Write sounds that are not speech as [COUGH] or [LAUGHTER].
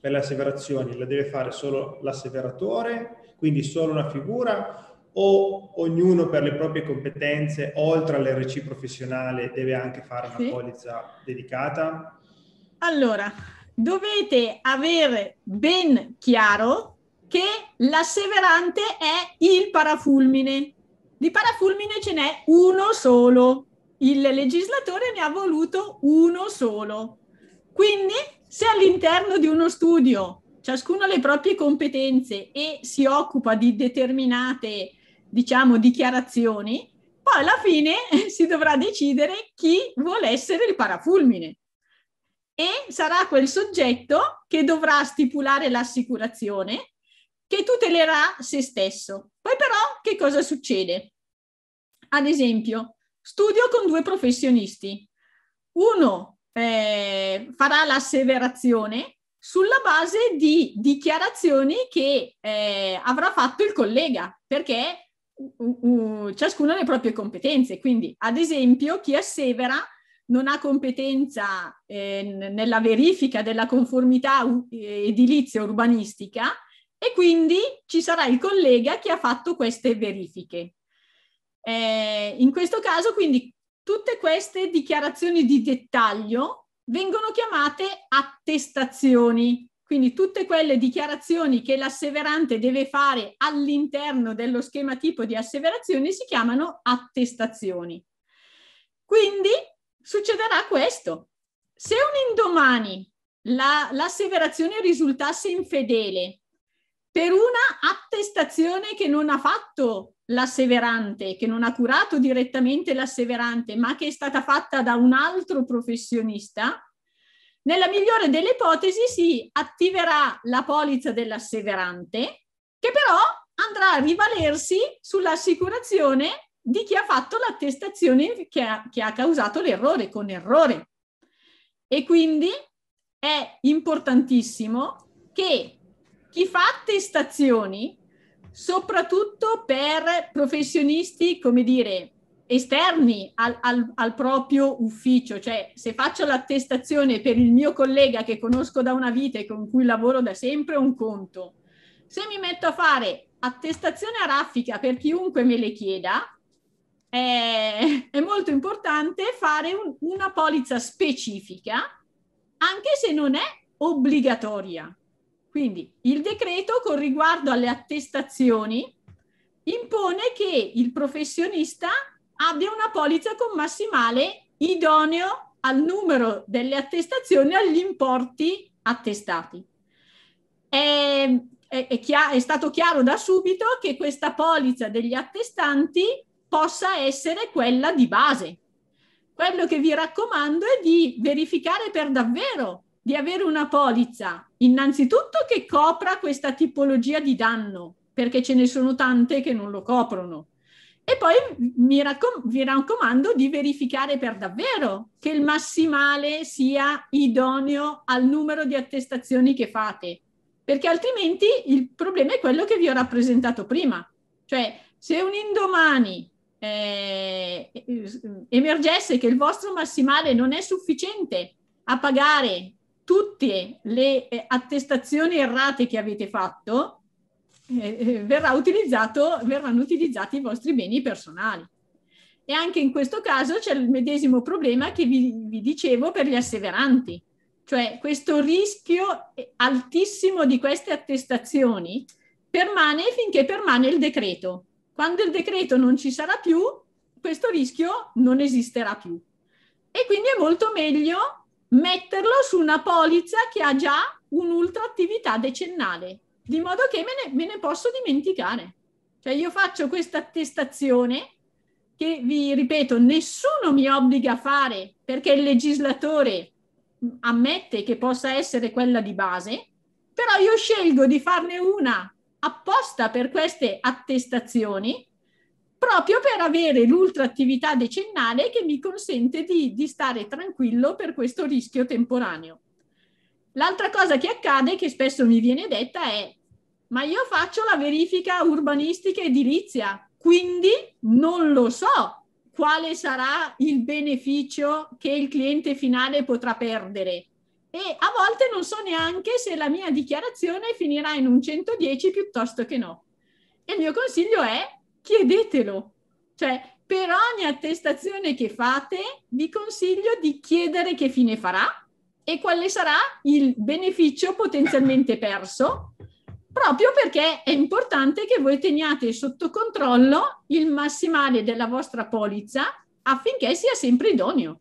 per le asseverazioni la deve fare solo l'asseveratore, quindi solo una figura, o ognuno per le proprie competenze, oltre all'RC professionale, deve anche fare una sì. polizza dedicata? Allora, dovete avere ben chiaro che l'asseverante è il parafulmine. Di parafulmine ce n'è uno solo. Il legislatore ne ha voluto uno solo. Quindi se all'interno di uno studio ciascuno ha le proprie competenze e si occupa di determinate, diciamo, dichiarazioni, poi alla fine [LAUGHS] si dovrà decidere chi vuole essere il parafulmine. E sarà quel soggetto che dovrà stipulare l'assicurazione che tutelerà se stesso. Poi però che cosa succede? Ad esempio, studio con due professionisti. Uno eh, farà l'asseverazione sulla base di dichiarazioni che eh, avrà fatto il collega, perché uh, uh, ciascuno ha le proprie competenze. Quindi, ad esempio, chi assevera non ha competenza eh, nella verifica della conformità eh, edilizia urbanistica e quindi ci sarà il collega che ha fatto queste verifiche. Eh, in questo caso, quindi, Tutte queste dichiarazioni di dettaglio vengono chiamate attestazioni, quindi tutte quelle dichiarazioni che l'asseverante deve fare all'interno dello schema tipo di asseverazione si chiamano attestazioni. Quindi succederà questo. Se un indomani la, l'asseverazione risultasse infedele per una attestazione che non ha fatto l'asseverante, che non ha curato direttamente l'asseverante, ma che è stata fatta da un altro professionista, nella migliore delle ipotesi si attiverà la polizza dell'asseverante, che però andrà a rivalersi sull'assicurazione di chi ha fatto l'attestazione che ha, che ha causato l'errore con errore. E quindi è importantissimo che chi fa attestazioni soprattutto per professionisti, come dire, esterni al, al, al, proprio ufficio, cioè se faccio l'attestazione per il mio collega che conosco da una vita e con cui lavoro da sempre, è un conto. Se mi metto a fare attestazione a raffica per chiunque me le chieda, è, è molto importante fare un, una polizza specifica, anche se non è obbligatoria. Quindi il decreto con riguardo alle attestazioni impone che il professionista abbia una polizza con massimale idoneo al numero delle attestazioni e agli importi attestati. È, è, è, chiaro, è stato chiaro da subito che questa polizza degli attestanti possa essere quella di base. Quello che vi raccomando è di verificare per davvero di avere una polizza, innanzitutto che copra questa tipologia di danno, perché ce ne sono tante che non lo coprono. E poi mi raccom- vi raccomando di verificare per davvero che il massimale sia idoneo al numero di attestazioni che fate, perché altrimenti il problema è quello che vi ho rappresentato prima. Cioè, se un indomani eh, emergesse che il vostro massimale non è sufficiente a pagare tutte le eh, attestazioni errate che avete fatto eh, eh verranno utilizzati i vostri beni personali. E anche in questo caso c'è il medesimo problema che vi, vi dicevo per gli asseveranti, cioè questo rischio eh, altissimo di queste attestazioni permane finché permane il decreto. Quando il decreto non ci sarà più, questo rischio non esisterà più. E quindi è molto meglio metterlo su una polizza che ha già un'ultra attività decennale, di modo che me ne, me ne posso dimenticare. Cioè io faccio questa attestazione che vi ripeto, nessuno mi obbliga a fare perché il legislatore ammette che possa essere quella di base, però io scelgo di farne una apposta per queste attestazioni proprio per avere l'ultraattività decennale che mi consente di, di stare tranquillo per questo rischio temporaneo. L'altra cosa che accade, che spesso mi viene detta, è ma io faccio la verifica urbanistica edilizia, quindi non lo so quale sarà il beneficio che il cliente finale potrà perdere. E a volte non so neanche se la mia dichiarazione finirà in un 110 piuttosto che no. E il mio consiglio è chiedetelo. Cioè, per ogni attestazione che fate, vi consiglio di chiedere che fine farà e quale sarà il beneficio potenzialmente [LAUGHS] perso, proprio perché è importante che voi teniate sotto controllo il massimale della vostra polizza affinché sia sempre idoneo.